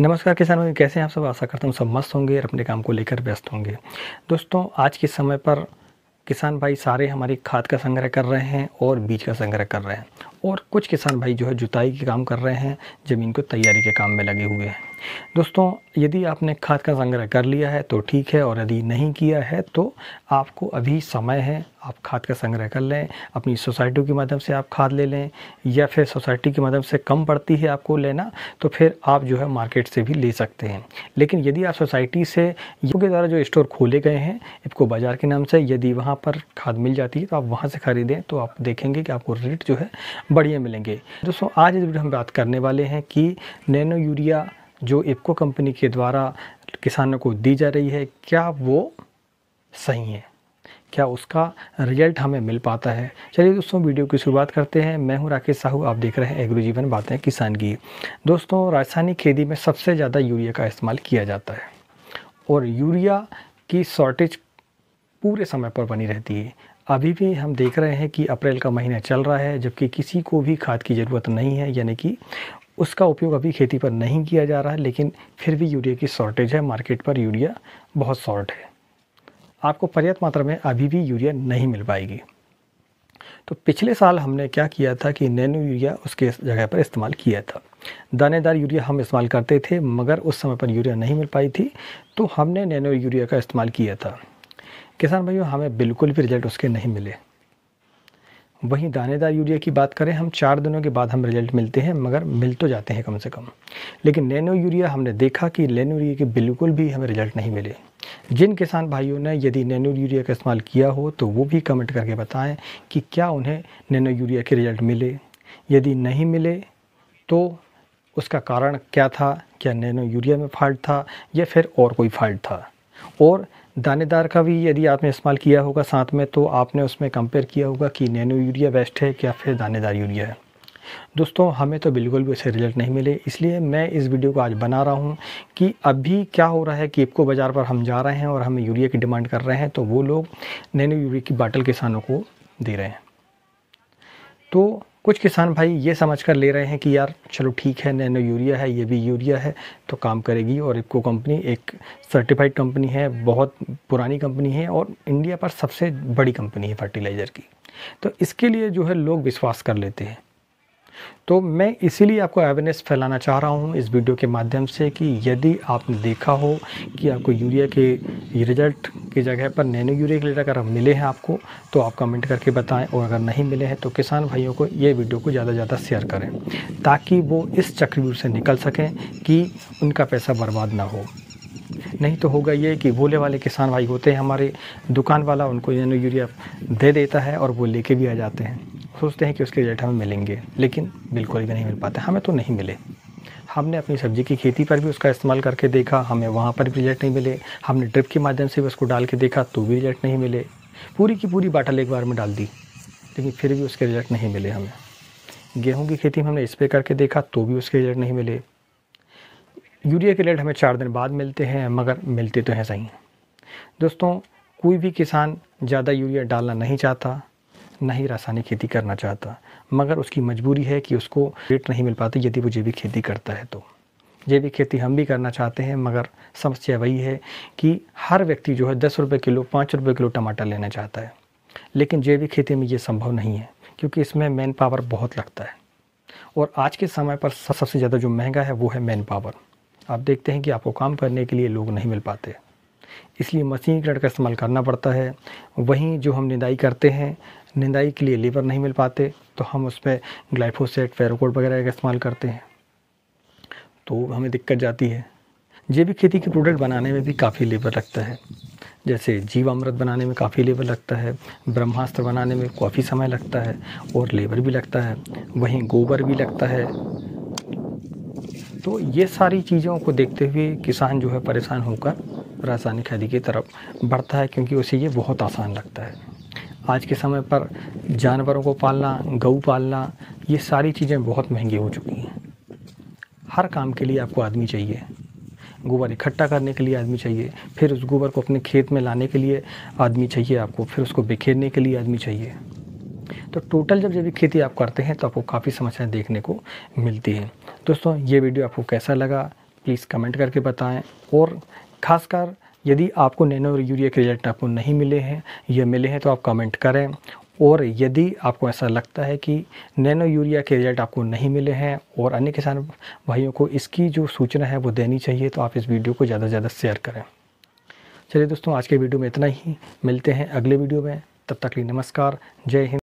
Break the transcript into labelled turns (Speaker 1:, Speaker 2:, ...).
Speaker 1: नमस्कार किसान भाई कैसे हैं आप सब आशा करता हूँ सब मस्त होंगे और अपने काम को लेकर व्यस्त होंगे दोस्तों आज के समय पर किसान भाई सारे हमारी खाद का संग्रह कर रहे हैं और बीज का संग्रह कर रहे हैं और कुछ किसान भाई जो है जुताई के काम कर रहे हैं ज़मीन को तैयारी के काम में लगे हुए हैं दोस्तों यदि आपने खाद का संग्रह कर लिया है तो ठीक है और यदि नहीं किया है तो आपको अभी समय है आप खाद का संग्रह कर लें अपनी सोसाइटी के माध्यम से आप खाद ले लें या फिर सोसाइटी के माध्यम से कम पड़ती है आपको लेना तो फिर आप जो है मार्केट से भी ले सकते हैं लेकिन यदि आप सोसाइटी से के द्वारा जो स्टोर खोले गए हैं इपको बाज़ार के नाम से यदि वहाँ पर खाद मिल जाती है तो आप वहाँ से ख़रीदें तो आप देखेंगे कि आपको रेट जो है बढ़िया मिलेंगे दोस्तों आज इस वीडियो हम बात करने वाले हैं कि नैनो यूरिया जो इप्को कंपनी के द्वारा किसानों को दी जा रही है क्या वो सही है क्या उसका रिजल्ट हमें मिल पाता है चलिए दोस्तों वीडियो की शुरुआत करते हैं मैं हूं राकेश साहू आप देख रहे हैं एग्रो जीवन बातें किसान की दोस्तों रासायनिक खेती में सबसे ज़्यादा यूरिया का इस्तेमाल किया जाता है और यूरिया की शॉर्टेज पूरे समय पर बनी रहती है अभी भी हम देख रहे हैं कि अप्रैल का महीना चल रहा है जबकि किसी को भी खाद की ज़रूरत नहीं है यानी कि उसका उपयोग अभी खेती पर नहीं किया जा रहा है लेकिन फिर भी यूरिया की शॉर्टेज है मार्केट पर यूरिया बहुत शॉर्ट है आपको पर्याप्त मात्रा में अभी भी यूरिया नहीं मिल पाएगी तो पिछले साल हमने क्या किया था कि नैनो यूरिया उसके जगह पर इस्तेमाल किया था दानेदार यूरिया हम इस्तेमाल करते थे मगर उस समय पर यूरिया नहीं मिल पाई थी तो हमने नैनो यूरिया का इस्तेमाल किया था किसान भाइयों हमें बिल्कुल भी रिजल्ट उसके नहीं मिले वहीं दानेदार यूरिया की बात करें हम चार दिनों के बाद हम रिजल्ट मिलते हैं मगर मिल तो जाते हैं कम से कम लेकिन नैनो यूरिया हमने देखा कि नैनो यूरिया के बिल्कुल भी हमें रिजल्ट नहीं मिले जिन किसान भाइयों ने यदि नैनो यूरिया का इस्तेमाल किया हो तो वो भी कमेंट करके बताएं कि क्या उन्हें नैनो यूरिया के रिजल्ट मिले यदि नहीं मिले तो उसका कारण क्या था क्या नैनो यूरिया में फॉल्ट था या फिर और कोई फॉल्ट था और दानेदार का भी यदि आपने इस्तेमाल किया होगा साथ में तो आपने उसमें कंपेयर किया होगा कि नैनो यूरिया बेस्ट है या फिर दानेदार यूरिया है दोस्तों हमें तो बिल्कुल भी उससे रिजल्ट नहीं मिले इसलिए मैं इस वीडियो को आज बना रहा हूँ कि अभी क्या हो रहा है कि इपको बाज़ार पर हम जा रहे हैं और हमें यूरिया की डिमांड कर रहे हैं तो वो लोग नैनो यूरिया की बाटल किसानों को दे रहे हैं तो कुछ किसान भाई ये समझ कर ले रहे हैं कि यार चलो ठीक है नैनो यूरिया है ये भी यूरिया है तो काम करेगी और इको कंपनी एक सर्टिफाइड कंपनी है बहुत पुरानी कंपनी है और इंडिया पर सबसे बड़ी कंपनी है फर्टिलाइज़र की तो इसके लिए जो है लोग विश्वास कर लेते हैं तो मैं इसीलिए आपको अवेयरनेस फैलाना चाह रहा हूँ इस वीडियो के माध्यम से कि यदि आपने देखा हो कि आपको यूरिया के रिजल्ट की जगह पर नैनो यूरिया के लिए अगर मिले हैं आपको तो आप कमेंट करके बताएं और अगर नहीं मिले हैं तो किसान भाइयों को ये वीडियो को ज़्यादा से ज़्यादा शेयर करें ताकि वो इस चक्रव्यूह से निकल सकें कि उनका पैसा बर्बाद ना हो नहीं तो होगा ये कि भोले वाले किसान भाई होते हैं हमारे दुकान वाला उनको नैनो यूरिया दे देता है और वो लेके भी आ जाते हैं सोचते हैं कि उसके रिजल्ट हमें मिलेंगे लेकिन बिल्कुल भी नहीं मिल पाते हमें तो नहीं मिले हमने अपनी सब्जी की खेती पर भी उसका इस्तेमाल करके देखा हमें वहाँ पर भी रिजल्ट नहीं मिले हमने ड्रिप के माध्यम से भी उसको डाल के देखा तो भी रिजल्ट नहीं मिले पूरी की पूरी बाटल एक बार में डाल दी लेकिन फिर भी उसके रिजल्ट नहीं मिले हमें गेहूँ की खेती में हमने स्प्रे करके देखा तो भी उसके रिजल्ट नहीं मिले यूरिया के रेट हमें चार दिन बाद मिलते हैं मगर मिलते तो हैं सही दोस्तों कोई भी किसान ज़्यादा यूरिया डालना नहीं चाहता ना ही रासायनिक खेती करना चाहता मगर उसकी मजबूरी है कि उसको रेट नहीं मिल पाती यदि वो जैविक खेती करता है तो जैविक खेती हम भी करना चाहते हैं मगर समस्या वही है कि हर व्यक्ति जो है दस रुपये किलो पाँच रुपये किलो टमाटर लेना चाहता है लेकिन जैविक खेती में ये संभव नहीं है क्योंकि इसमें मैन पावर बहुत लगता है और आज के समय पर सबसे ज़्यादा जो महंगा है वो है मैन पावर आप देखते हैं कि आपको काम करने के लिए लोग नहीं मिल पाते इसलिए मशीन ग्रेड का इस्तेमाल करना पड़ता है वहीं जो हम निंदाई करते हैं निंदाई के लिए लेबर नहीं मिल पाते तो हम उस पर ग्लाइफोसेट फेरोकोड वगैरह का इस्तेमाल करते हैं तो हमें दिक्कत जाती है जैविक खेती के प्रोडक्ट बनाने में भी काफ़ी लेबर लगता है जैसे जीवामृत बनाने में काफ़ी लेबर लगता है ब्रह्मास्त्र बनाने में काफ़ी समय लगता है और लेबर भी लगता है वहीं गोबर भी लगता है तो ये सारी चीज़ों को देखते हुए किसान जो है परेशान होकर रासायनिक खादी की तरफ बढ़ता है क्योंकि उसे ये बहुत आसान लगता है आज के समय पर जानवरों को पालना गऊ पालना ये सारी चीज़ें बहुत महंगी हो चुकी हैं हर काम के लिए आपको आदमी चाहिए गोबर इकट्ठा करने के लिए आदमी चाहिए फिर उस गोबर को अपने खेत में लाने के लिए आदमी चाहिए आपको फिर उसको बिखेरने के लिए आदमी चाहिए तो टोटल जब जब खेती आप करते हैं तो आपको काफ़ी समस्याएं देखने को मिलती हैं दोस्तों ये वीडियो आपको कैसा लगा प्लीज़ कमेंट करके बताएं और खासकर यदि आपको नैनो और यूरिया के रिजल्ट आपको नहीं मिले हैं या मिले हैं तो आप कमेंट करें और यदि आपको ऐसा लगता है कि नैनो यूरिया के रिजल्ट आपको नहीं मिले हैं और अन्य किसान भाइयों को इसकी जो सूचना है वो देनी चाहिए तो आप इस वीडियो को ज़्यादा से ज़्यादा शेयर करें चलिए दोस्तों आज के वीडियो में इतना ही मिलते हैं अगले वीडियो में तब तक के लिए नमस्कार जय हिंद